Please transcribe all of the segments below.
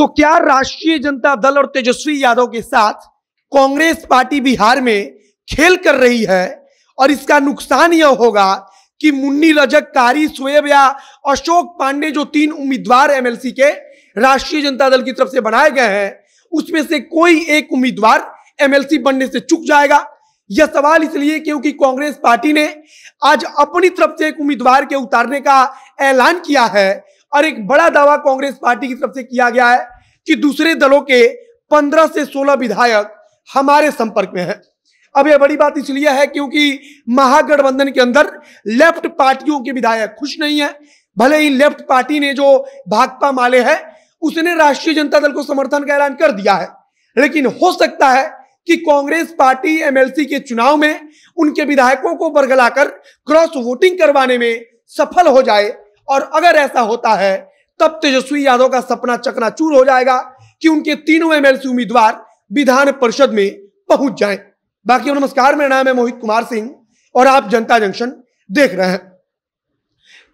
तो क्या राष्ट्रीय जनता दल और तेजस्वी यादव के साथ कांग्रेस पार्टी बिहार में खेल कर रही है और इसका नुकसान यह होगा कि मुन्नी रजक कारी सोएब या अशोक पांडे जो तीन उम्मीदवार एमएलसी के राष्ट्रीय जनता दल की तरफ से बनाए गए हैं उसमें से कोई एक उम्मीदवार एमएलसी बनने से चुक जाएगा यह सवाल इसलिए क्योंकि कांग्रेस पार्टी ने आज अपनी तरफ से एक उम्मीदवार के उतारने का ऐलान किया है और एक बड़ा दावा कांग्रेस पार्टी की तरफ से किया गया है कि दूसरे दलों के 15 से 16 विधायक हमारे संपर्क में हैं अब यह बड़ी बात इसलिए है क्योंकि महागठबंधन के अंदर लेफ्ट पार्टियों के विधायक खुश नहीं है भले ही लेफ्ट पार्टी ने जो भाकपा माले है उसने राष्ट्रीय जनता दल को समर्थन का ऐलान कर दिया है लेकिन हो सकता है कि कांग्रेस पार्टी एमएलसी के चुनाव में उनके विधायकों को बरगलाकर क्रॉस वोटिंग करवाने में सफल हो जाए और अगर ऐसा होता है तब तेजस्वी तो यादव का सपना चकनाचूर हो जाएगा कि उनके तीनों एमएलसी उम्मीदवार विधान परिषद में पहुंच जाए बाकी नमस्कार मेरा नाम है मोहित कुमार सिंह और आप जनता जंक्शन देख रहे हैं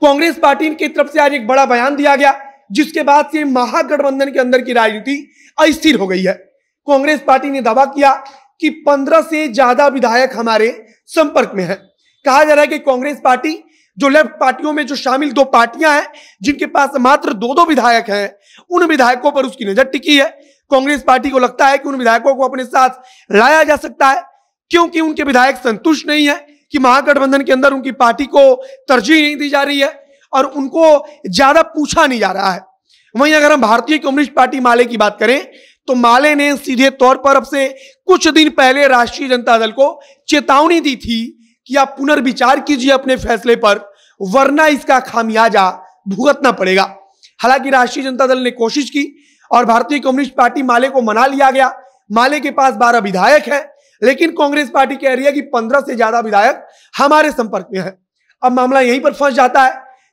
कांग्रेस पार्टी की तरफ से आज एक बड़ा बयान दिया गया जिसके बाद से महागठबंधन के अंदर की राजनीति अस्थिर हो गई है कांग्रेस पार्टी ने दावा किया कि पंद्रह से ज्यादा विधायक हमारे संपर्क में है कहा जा रहा है कि कांग्रेस पार्टी जो लेफ्ट पार्टियों में जो शामिल दो पार्टियां हैं जिनके पास मात्र दो दो विधायक हैं उन विधायकों पर उसकी नजर टिकी है कांग्रेस पार्टी को लगता है कि उन विधायकों को अपने साथ लाया जा सकता है क्योंकि उनके विधायक संतुष्ट नहीं है कि महागठबंधन के अंदर उनकी पार्टी को तरजीह नहीं दी जा रही है और उनको ज्यादा पूछा नहीं जा रहा है वहीं अगर हम भारतीय कम्युनिस्ट पार्टी माले की बात करें तो माले ने सीधे तौर पर अब से कुछ दिन पहले राष्ट्रीय जनता दल को चेतावनी दी थी कि आप पुनर्विचार कीजिए अपने फैसले पर वरना इसका खामियाजा भुगतना पड़ेगा हालांकि राष्ट्रीय जनता दल ने कोशिश की और भारतीय कम्युनिस्ट पार्टी माले को मना लिया गया माले के पास बारह विधायक हैं लेकिन कांग्रेस पार्टी कह रही है कि पंद्रह से ज्यादा विधायक हमारे संपर्क में हैं अब मामला यहीं पर फंस जाता है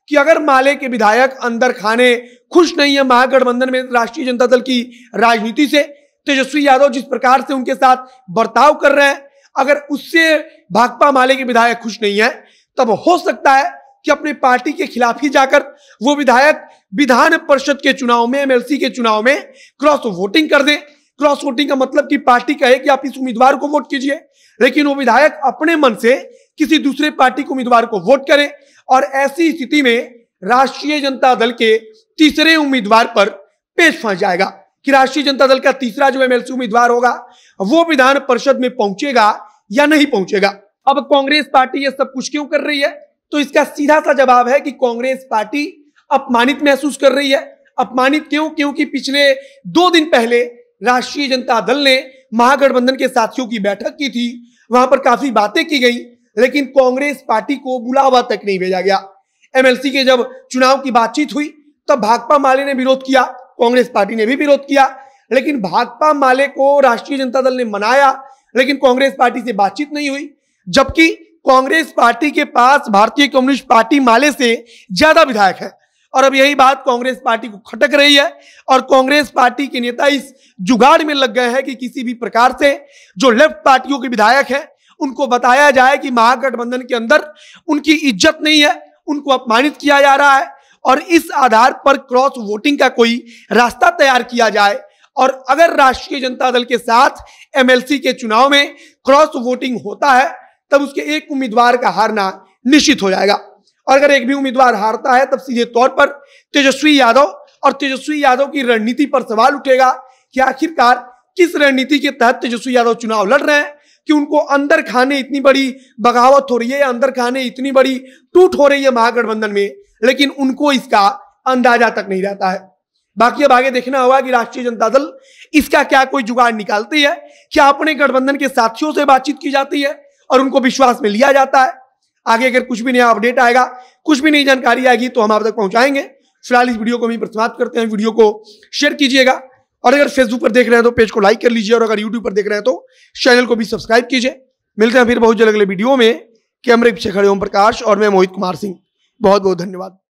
कि अगर माले के विधायक अंदर खाने खुश नहीं है महागठबंधन में राष्ट्रीय जनता दल की राजनीति से तेजस्वी यादव जिस प्रकार से उनके साथ बर्ताव कर रहे हैं अगर उससे भाकपा माले के विधायक खुश नहीं है तब हो सकता है कि अपनी पार्टी के खिलाफ ही जाकर वो विधायक विधान परिषद के चुनाव में एमएलसी के चुनाव में क्रॉस वोटिंग कर दे क्रॉस वोटिंग का मतलब कि पार्टी कहे कि आप इस उम्मीदवार को वोट कीजिए लेकिन वो विधायक अपने मन से किसी दूसरे पार्टी के उम्मीदवार को वोट करे और ऐसी स्थिति में राष्ट्रीय जनता दल के तीसरे उम्मीदवार पर पेश फंस जाएगा कि राष्ट्रीय जनता दल का तीसरा जो एमएलसी उम्मीदवार होगा वो विधान परिषद में पहुंचेगा या नहीं पहुंचेगा अब कांग्रेस पार्टी ये सब कुछ क्यों कर रही है तो इसका सीधा सा जवाब है कि कांग्रेस पार्टी अपमानित महसूस कर रही है अपमानित क्यों क्योंकि पिछले दो दिन पहले राष्ट्रीय जनता दल ने महागठबंधन के साथियों की बैठक की थी वहां पर काफी बातें की गई लेकिन कांग्रेस पार्टी को बुलावा तक नहीं भेजा गया एमएलसी के जब चुनाव की बातचीत हुई तब भाकपा माले ने विरोध किया कांग्रेस पार्टी ने भी विरोध किया लेकिन भाकपा माले को राष्ट्रीय जनता दल ने मनाया लेकिन कांग्रेस पार्टी से बातचीत नहीं हुई जबकि कांग्रेस पार्टी के पास भारतीय कम्युनिस्ट पार्टी माले से ज्यादा विधायक है और अब यही बात कांग्रेस पार्टी को खटक रही है और कांग्रेस पार्टी के नेता इस जुगाड़ में लग गए हैं कि किसी भी प्रकार से जो लेफ्ट पार्टियों के विधायक हैं उनको बताया जाए कि महागठबंधन के अंदर उनकी इज्जत नहीं है उनको अपमानित किया जा रहा है और इस आधार पर क्रॉस वोटिंग का कोई रास्ता तैयार किया जाए और अगर राष्ट्रीय जनता दल के साथ एमएलसी के चुनाव में क्रॉस वोटिंग होता है तब उसके एक उम्मीदवार का हारना निश्चित हो जाएगा और अगर एक भी उम्मीदवार हारता है तब सीधे तौर पर तेजस्वी यादव और तेजस्वी यादव की रणनीति पर सवाल उठेगा कि आखिरकार किस रणनीति के तहत तेजस्वी यादव चुनाव लड़ रहे हैं कि उनको अंदर खाने इतनी बड़ी बगावत हो रही है अंदर खाने इतनी बड़ी टूट हो रही है महागठबंधन में लेकिन उनको इसका अंदाजा तक नहीं रहता है बाकी अब आगे देखना होगा कि राष्ट्रीय जनता दल इसका क्या कोई जुगाड़ निकालती है क्या अपने गठबंधन के साथियों से बातचीत की जाती है और उनको विश्वास में लिया जाता है आगे अगर कुछ भी नया अपडेट आएगा कुछ भी नई जानकारी आएगी तो हम आप तक पहुंचाएंगे फिलहाल इस वीडियो को भी समाप्त करते हैं वीडियो को शेयर कीजिएगा और अगर फेसबुक पर देख रहे हैं तो पेज को लाइक कर लीजिए और अगर यूट्यूब पर देख रहे हैं तो चैनल को भी सब्सक्राइब कीजिए मिलते हैं फिर बहुत जल्द अगले वीडियो में कैमरे पीछे खड़े ओम प्रकाश और मैं मोहित कुमार सिंह बहुत बहुत धन्यवाद